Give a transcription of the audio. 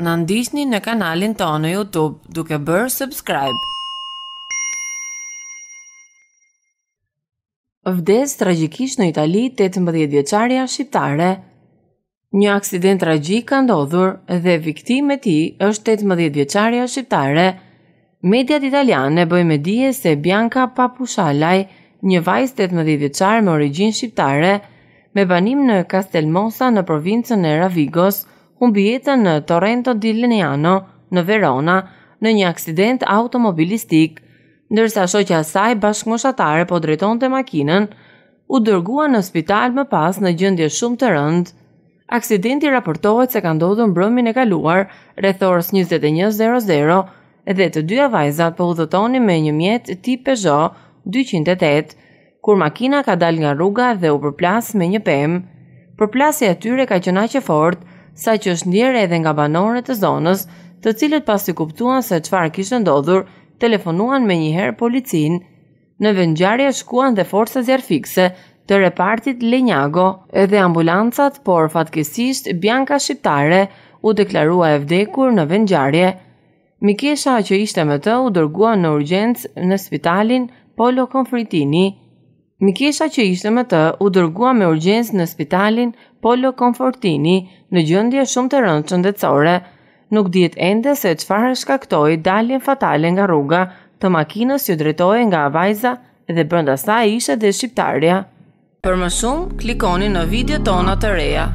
Në ndisni në kanalin të në Youtube duke bërë subscribe. Vdes tragikisht në Itali 18 vjeqarja shqiptare. Një aksident tragik ka ndodhur dhe viktime e ti është 18 vjeqarja shqiptare. Mediat italiane bëjmë me dije se Bianca Papushalaj, një vajzë 18 vjeqarë me origin shqiptare, me banim në Castelmosa në provincën e Ravigos, humbi jetën në Torrento di në Verona në një aksident automobilistik, ndërsa shoqja e saj bashkëmoshatare po drejtonte makinën, u dërgua në spital më pas në gjendje shumë të rëndë. Aksidenti raportohet se ka ndodhur mbrëmjen e kaluar rreth orës 21:00 dhe të dyja vajzat po udhëtonin me një mjet tipe Peugeot 208 kur makina ka dal nga rruga dhe u përplas me një pemë. Përplasja e tyre ka qenë aq e fortë sa që është ndjerë edhe nga banorët të zonës, të cilët pas të kuptuan se qfar kishtë ndodhur, telefonuan me njëherë policin. Në vendjarja shkuan dhe forse zjarfikse të repartit Lenjago edhe ambulancat, por fatkesisht Bianca Shqiptare u deklarua e vdekur në vendjarje. Mikesha që ishte me të u dërguan në urgjens në spitalin Polo Konfritini, Mikesha që ishte me të u dërgua me urgjens në spitalin Polo Konfortini në gjëndje shumë të rëndë qëndetësore, Nuk djetë ende se të farë shkaktoj daljen fatale nga rruga të makinës që drejtoj nga avajza edhe bënda sa ishe dhe shqiptarja. Për më shumë, klikoni në video tona të reja.